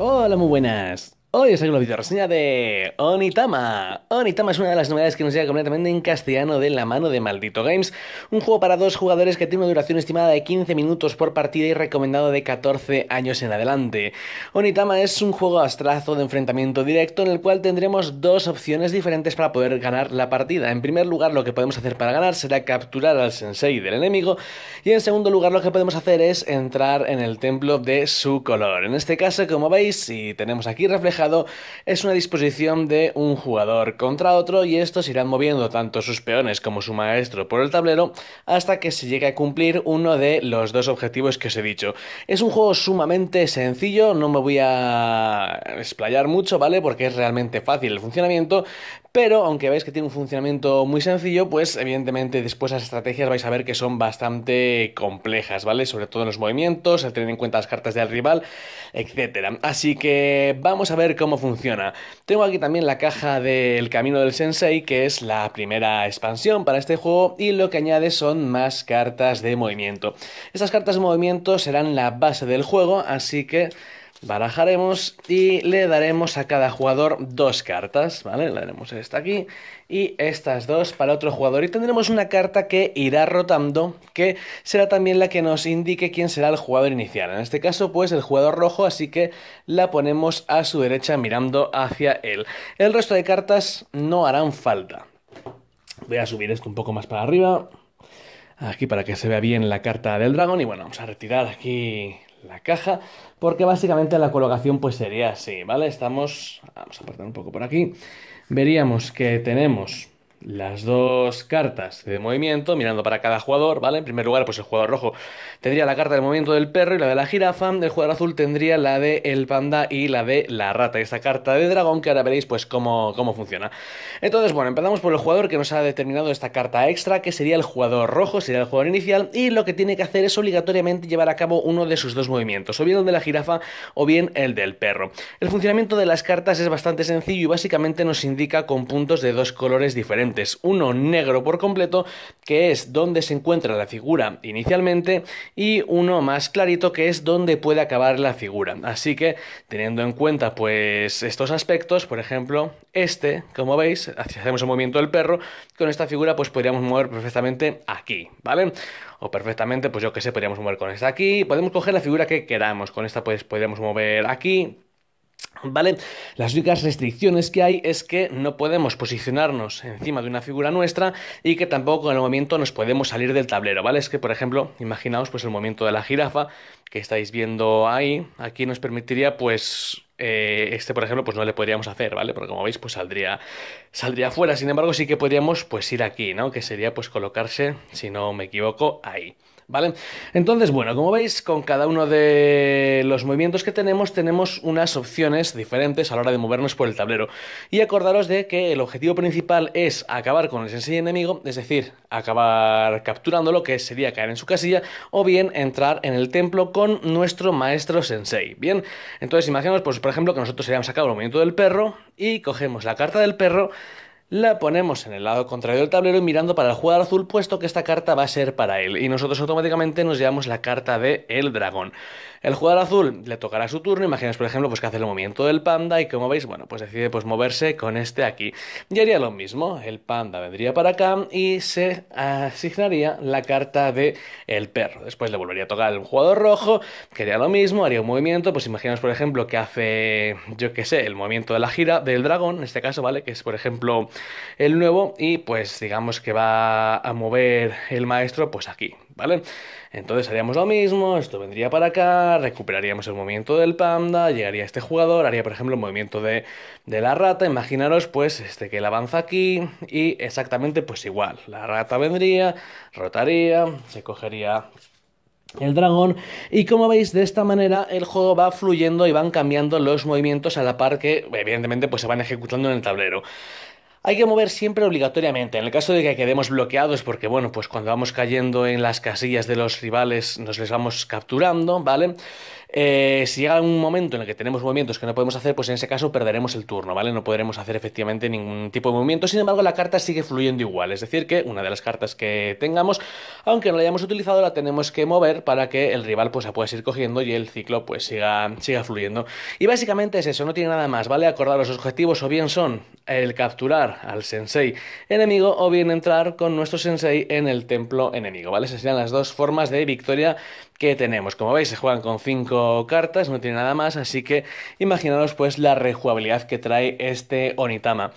Hola, muy buenas. Hoy os traigo una videoreseña de Onitama. Onitama es una de las novedades que nos llega completamente en castellano de la mano de Maldito Games. Un juego para dos jugadores que tiene una duración estimada de 15 minutos por partida y recomendado de 14 años en adelante. Onitama es un juego astrazo de enfrentamiento directo en el cual tendremos dos opciones diferentes para poder ganar la partida. En primer lugar, lo que podemos hacer para ganar será capturar al sensei del enemigo y en segundo lugar, lo que podemos hacer es entrar en el templo de su color. En este caso, como veis, si tenemos aquí reflejado es una disposición de un jugador contra otro y estos irán moviendo tanto sus peones como su maestro por el tablero hasta que se llegue a cumplir uno de los dos objetivos que os he dicho. Es un juego sumamente sencillo, no me voy a explayar mucho, ¿vale? Porque es realmente fácil el funcionamiento, pero aunque veis que tiene un funcionamiento muy sencillo, pues evidentemente después las estrategias vais a ver que son bastante complejas, ¿vale? Sobre todo en los movimientos, al tener en cuenta las cartas del rival, etc. Así que vamos a ver cómo funciona. Tengo aquí también la caja del Camino del Sensei, que es la primera expansión para este juego, y lo que añade son más cartas de movimiento. Estas cartas de movimiento serán la base del juego, así que Barajaremos y le daremos a cada jugador dos cartas, ¿vale? Le daremos esta aquí y estas dos para otro jugador. Y tendremos una carta que irá rotando, que será también la que nos indique quién será el jugador inicial. En este caso, pues el jugador rojo, así que la ponemos a su derecha mirando hacia él. El resto de cartas no harán falta. Voy a subir esto un poco más para arriba. Aquí para que se vea bien la carta del dragón. Y bueno, vamos a retirar aquí la caja, porque básicamente la colocación pues sería así, ¿vale? Estamos, vamos a apartar un poco por aquí, veríamos que tenemos las dos cartas de movimiento, mirando para cada jugador, ¿vale? En primer lugar, pues el jugador rojo tendría la carta de movimiento del perro y la de la jirafa, el jugador azul tendría la de el panda y la de la rata, esta carta de dragón que ahora veréis pues cómo, cómo funciona. Entonces, bueno, empezamos por el jugador que nos ha determinado esta carta extra, que sería el jugador rojo, sería el jugador inicial, y lo que tiene que hacer es obligatoriamente llevar a cabo uno de sus dos movimientos, o bien el de la jirafa o bien el del perro. El funcionamiento de las cartas es bastante sencillo y básicamente nos indica con puntos de dos colores diferentes uno negro por completo, que es donde se encuentra la figura inicialmente, y uno más clarito, que es donde puede acabar la figura. Así que, teniendo en cuenta pues estos aspectos, por ejemplo, este, como veis, hacemos un movimiento del perro, con esta figura pues podríamos mover perfectamente aquí, ¿vale? O perfectamente, pues yo que sé, podríamos mover con esta aquí, podemos coger la figura que queramos, con esta pues podríamos mover aquí, ¿Vale? Las únicas restricciones que hay es que no podemos posicionarnos encima de una figura nuestra y que tampoco en el movimiento nos podemos salir del tablero, ¿vale? Es que, por ejemplo, imaginaos pues el movimiento de la jirafa, que estáis viendo ahí, aquí nos permitiría pues eh, este por ejemplo pues no le podríamos hacer, ¿vale? Porque como veis pues saldría, saldría fuera, sin embargo sí que podríamos pues ir aquí, ¿no? Que sería pues colocarse, si no me equivoco, ahí. ¿Vale? Entonces, bueno, como veis, con cada uno de los movimientos que tenemos, tenemos unas opciones diferentes a la hora de movernos por el tablero. Y acordaros de que el objetivo principal es acabar con el sencillo enemigo, es decir, acabar capturándolo, que sería caer en su casilla, o bien entrar en el templo con nuestro maestro sensei. Bien, entonces imaginemos, pues, por ejemplo, que nosotros hayamos sacado el momento del perro y cogemos la carta del perro la ponemos en el lado contrario del tablero y mirando para el jugador azul, puesto que esta carta va a ser para él. Y nosotros automáticamente nos llevamos la carta de el dragón. El jugador azul le tocará su turno. Imaginaos, por ejemplo, pues que hace el movimiento del panda y como veis, bueno, pues decide pues moverse con este aquí. Y haría lo mismo. El panda vendría para acá y se asignaría la carta de el perro. Después le volvería a tocar el jugador rojo, que haría lo mismo, haría un movimiento. Pues imaginaos, por ejemplo, que hace, yo qué sé, el movimiento de la gira del dragón, en este caso, ¿vale? Que es, por ejemplo, el nuevo y pues digamos que va a mover el maestro pues aquí, ¿vale? Entonces haríamos lo mismo, esto vendría para acá, recuperaríamos el movimiento del panda, llegaría este jugador, haría por ejemplo el movimiento de, la rata, imaginaros pues este que él avanza aquí y exactamente pues igual, la rata vendría, rotaría, se cogería el dragón y como veis de esta manera el juego va fluyendo y van cambiando los movimientos a la par que evidentemente pues se van ejecutando en el tablero hay que mover siempre obligatoriamente. En el caso de que quedemos bloqueados, porque bueno, pues cuando vamos cayendo en las casillas de los rivales nos les vamos capturando, ¿vale? Eh, si llega un momento en el que tenemos movimientos que no podemos hacer, pues en ese caso perderemos el turno, ¿vale? No podremos hacer efectivamente ningún tipo de movimiento. Sin embargo, la carta sigue fluyendo igual, es decir, que una de las cartas que tengamos, aunque no la hayamos utilizado, la tenemos que mover para que el rival pues la pueda ir cogiendo y el ciclo pues siga, siga fluyendo. Y básicamente es eso, no tiene nada más, ¿vale? Acordar los objetivos o bien son el capturar al sensei enemigo o bien entrar con nuestro sensei en el templo enemigo, ¿vale? Esas serían las dos formas de victoria que tenemos. Como veis, se juegan con 5 cartas, no tiene nada más, así que imaginaros pues la rejugabilidad que trae este Onitama.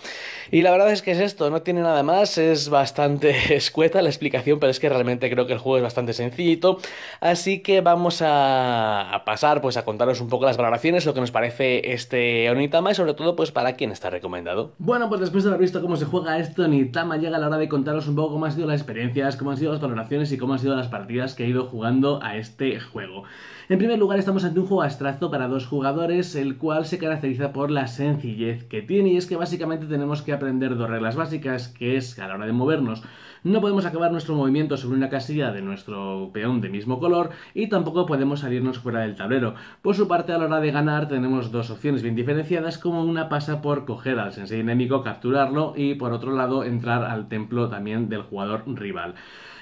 Y la verdad es que es esto, no tiene nada más, es bastante escueta la explicación, pero es que realmente creo que el juego es bastante sencillito, así que vamos a, pasar pues a contaros un poco las valoraciones, lo que nos parece este Onitama y sobre todo pues para quién está recomendado. Bueno, pues después de haber visto cómo se juega este Onitama, llega la hora de contaros un poco cómo han sido las experiencias, cómo han sido las valoraciones y cómo han sido las partidas que he ido jugando a este este juego. En primer lugar, estamos ante un juego abstracto para dos jugadores, el cual se caracteriza por la sencillez que tiene, y es que básicamente tenemos que aprender dos reglas básicas, que es a la hora de movernos, no podemos acabar nuestro movimiento sobre una casilla de nuestro peón de mismo color, y tampoco podemos salirnos fuera del tablero. Por su parte, a la hora de ganar, tenemos dos opciones bien diferenciadas, como una pasa por coger al sensei enemigo, capturarlo, y por otro lado, entrar al templo también del jugador rival.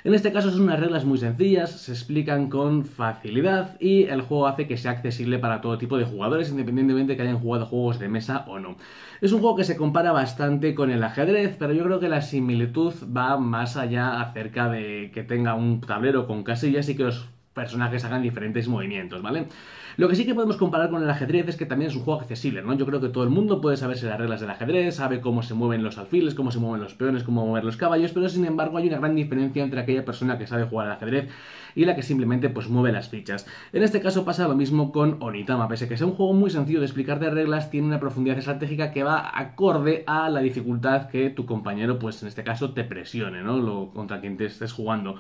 En este caso son unas reglas muy sencillas, se explican con facilidad y el juego hace que sea accesible para todo tipo de jugadores, independientemente que hayan jugado juegos de mesa o no. Es un juego que se compara bastante con el ajedrez, pero yo creo que la similitud va más allá acerca de que tenga un tablero con casillas y que os personajes hagan diferentes movimientos, ¿vale? Lo que sí que podemos comparar con el ajedrez es que también es un juego accesible, ¿no? Yo creo que todo el mundo puede saberse las reglas del ajedrez, sabe cómo se mueven los alfiles, cómo se mueven los peones, cómo mover los caballos, pero sin embargo hay una gran diferencia entre aquella persona que sabe jugar al ajedrez y la que simplemente pues mueve las fichas. En este caso pasa lo mismo con Onitama, pese a que sea un juego muy sencillo de explicar de reglas, tiene una profundidad estratégica que va acorde a la dificultad que tu compañero pues en este caso te presione, ¿no? Lo contra quien te estés jugando.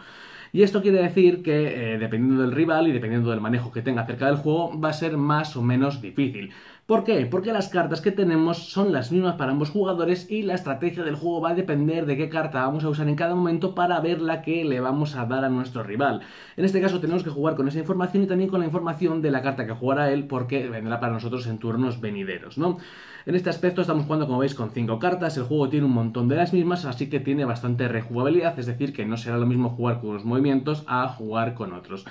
Y esto quiere decir que, eh, dependiendo del rival y dependiendo del manejo que tenga acerca del juego, va a ser más o menos difícil. ¿Por qué? Porque las cartas que tenemos son las mismas para ambos jugadores y la estrategia del juego va a depender de qué carta vamos a usar en cada momento para ver la que le vamos a dar a nuestro rival. En este caso tenemos que jugar con esa información y también con la información de la carta que jugará él porque vendrá para nosotros en turnos venideros, ¿no? En este aspecto estamos jugando, como veis, con 5 cartas, el juego tiene un montón de las mismas, así que tiene bastante rejugabilidad, es decir, que no será lo mismo jugar con unos movimientos a jugar con otros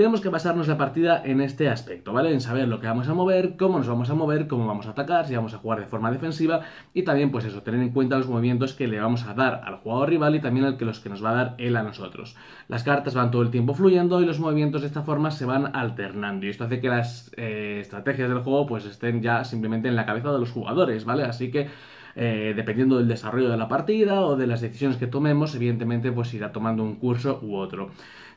tenemos que basarnos la partida en este aspecto, ¿vale? En saber lo que vamos a mover, cómo nos vamos a mover, cómo vamos a atacar, si vamos a jugar de forma defensiva y también pues eso, tener en cuenta los movimientos que le vamos a dar al jugador rival y también los que nos va a dar él a nosotros. Las cartas van todo el tiempo fluyendo y los movimientos de esta forma se van alternando y esto hace que las eh, estrategias del juego pues estén ya simplemente en la cabeza de los jugadores, ¿vale? Así que... Eh, dependiendo del desarrollo de la partida o de las decisiones que tomemos, evidentemente pues irá tomando un curso u otro.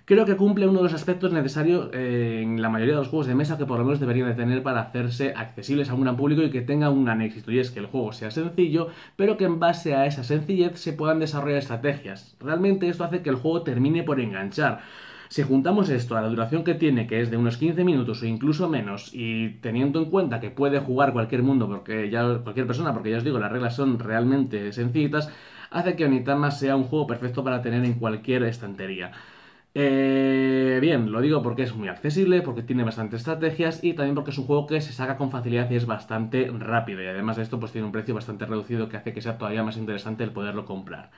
Creo que cumple uno de los aspectos necesarios eh, en la mayoría de los juegos de mesa que por lo menos deberían de tener para hacerse accesibles a un gran público y que tenga un anexo. y es que el juego sea sencillo, pero que en base a esa sencillez se puedan desarrollar estrategias. Realmente esto hace que el juego termine por enganchar. Si juntamos esto a la duración que tiene, que es de unos 15 minutos o incluso menos, y teniendo en cuenta que puede jugar cualquier mundo, porque ya cualquier persona, porque ya os digo, las reglas son realmente sencillitas, hace que Onitama sea un juego perfecto para tener en cualquier estantería. Eh, bien, lo digo porque es muy accesible, porque tiene bastantes estrategias y también porque es un juego que se saca con facilidad y es bastante rápido. Y además de esto, pues tiene un precio bastante reducido que hace que sea todavía más interesante el poderlo comprar.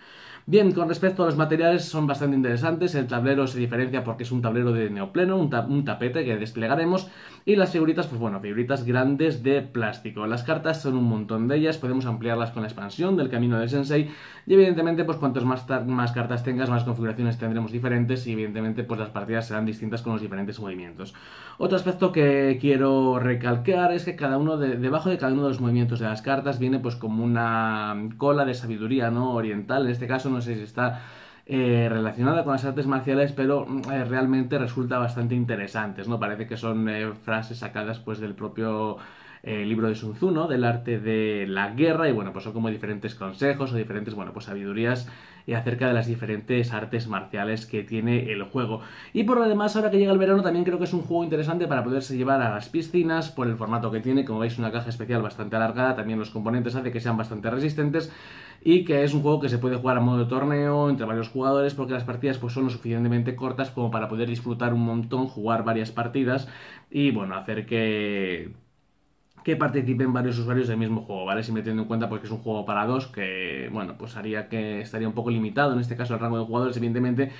Bien, con respecto a los materiales son bastante interesantes, el tablero se diferencia porque es un tablero de neopleno, un, tapete que desplegaremos y las figuritas, pues bueno, figuritas grandes de plástico. Las cartas son un montón de ellas, podemos ampliarlas con la expansión del camino del sensei y evidentemente pues cuantos más, cartas tengas, más configuraciones tendremos diferentes y evidentemente pues las partidas serán distintas con los diferentes movimientos. Otro aspecto que quiero recalcar es que cada uno de, debajo de cada uno de los movimientos de las cartas viene pues como una cola de sabiduría no oriental, en este caso no sé si está eh, relacionada con las artes marciales, pero mm, eh, realmente resulta bastante interesante. ¿no? Parece que son eh, frases sacadas pues del propio el eh, libro de Sun Tzu, ¿no? Del arte de la guerra y bueno, pues son como diferentes consejos o diferentes, bueno, pues sabidurías eh, acerca de las diferentes artes marciales que tiene el juego. Y por lo demás, ahora que llega el verano, también creo que es un juego interesante para poderse llevar a las piscinas por el formato que tiene. Como veis, una caja especial bastante alargada, también los componentes hace que sean bastante resistentes y que es un juego que se puede jugar a modo de torneo entre varios jugadores porque las partidas pues, son lo suficientemente cortas como para poder disfrutar un montón, jugar varias partidas y bueno, hacer que que participen varios usuarios del mismo juego, ¿vale? me teniendo en cuenta pues, que es un juego para dos, que, bueno, pues haría que estaría un poco limitado en este caso el rango de jugadores, evidentemente,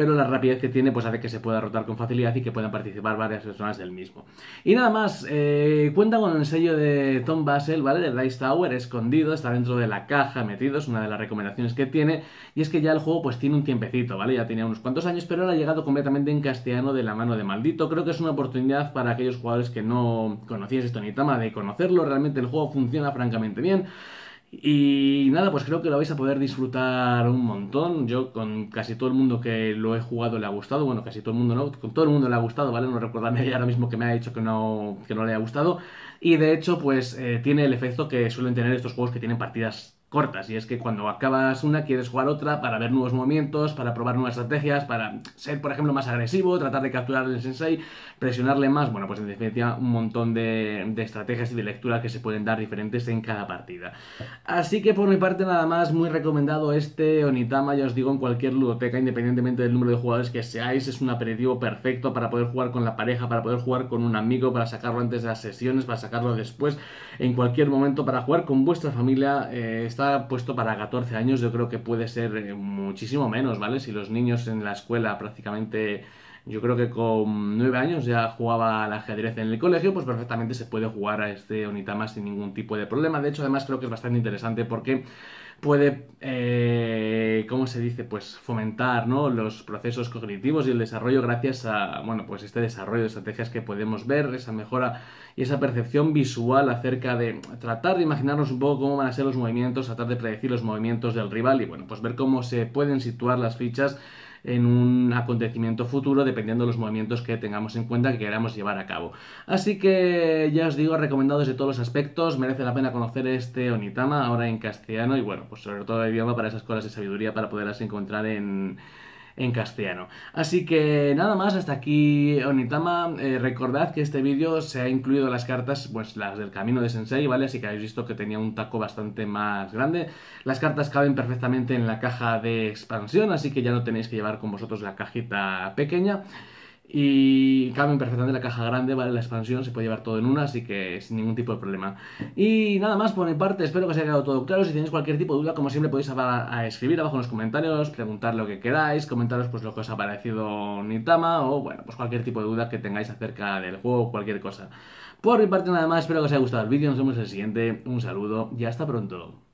pero la rapidez que tiene pues hace que se pueda rotar con facilidad y que puedan participar varias personas del mismo. Y nada más, eh, cuenta con el sello de Tom Basel, ¿vale? De Dice Tower, escondido, está dentro de la caja metido, es una de las recomendaciones que tiene, y es que ya el juego pues tiene un tiempecito, ¿vale? Ya tenía unos cuantos años, pero ahora ha llegado completamente en castellano de la mano de maldito. Creo que es una oportunidad para aquellos jugadores que no conocían esto ni tama de conocerlo, realmente el juego funciona francamente bien. Y nada, pues creo que lo vais a poder disfrutar un montón. Yo con casi todo el mundo que lo he jugado le ha gustado. Bueno, casi todo el mundo no, con todo el mundo le ha gustado, ¿vale? No recordarme ya ahora mismo que me ha dicho que no, que no le ha gustado. Y de hecho, pues eh, tiene el efecto que suelen tener estos juegos que tienen partidas cortas y es que cuando acabas una quieres jugar otra para ver nuevos movimientos, para probar nuevas estrategias, para ser por ejemplo más agresivo, tratar de capturar al sensei, presionarle más, bueno pues en definitiva un montón de, estrategias y de lectura que se pueden dar diferentes en cada partida. Así que por mi parte nada más, muy recomendado este Onitama, ya os digo en cualquier ludoteca independientemente del número de jugadores que seáis, es un aperitivo perfecto para poder jugar con la pareja, para poder jugar con un amigo, para sacarlo antes de las sesiones, para sacarlo después, en cualquier momento para jugar con vuestra familia. Eh, puesto para 14 años, yo creo que puede ser eh, muchísimo menos, ¿vale? Si los niños en la escuela prácticamente yo creo que con nueve años ya jugaba al ajedrez en el colegio, pues perfectamente se puede jugar a este Onitama sin ningún tipo de problema. De hecho, además creo que es bastante interesante porque puede, eh, ¿cómo se dice? Pues fomentar ¿no? los procesos cognitivos y el desarrollo gracias a, bueno, pues este desarrollo de estrategias que podemos ver, esa mejora y esa percepción visual acerca de tratar de imaginarnos un poco cómo van a ser los movimientos, tratar de predecir los movimientos del rival y, bueno, pues ver cómo se pueden situar las fichas en un acontecimiento futuro, dependiendo de los movimientos que tengamos en cuenta que queramos llevar a cabo. Así que ya os digo, recomendados de todos los aspectos, merece la pena conocer este Onitama ahora en castellano y bueno, pues sobre todo el idioma para esas cosas de sabiduría para poderlas encontrar en en castellano. Así que nada más, hasta aquí Onitama. Eh, recordad que este vídeo se ha incluido las cartas, pues las del camino de Sensei, ¿vale? Así que habéis visto que tenía un taco bastante más grande. Las cartas caben perfectamente en la caja de expansión, así que ya no tenéis que llevar con vosotros la cajita pequeña y cambian perfectamente la caja grande, vale la expansión, se puede llevar todo en una, así que sin ningún tipo de problema. Y nada más por mi parte, espero que os haya quedado todo claro. Si tenéis cualquier tipo de duda, como siempre podéis escribir abajo en los comentarios, preguntar lo que queráis, comentaros pues lo que os ha parecido Nitama o bueno, pues cualquier tipo de duda que tengáis acerca del juego, cualquier cosa. Por mi parte nada más, espero que os haya gustado el vídeo, nos vemos en el siguiente, un saludo y hasta pronto.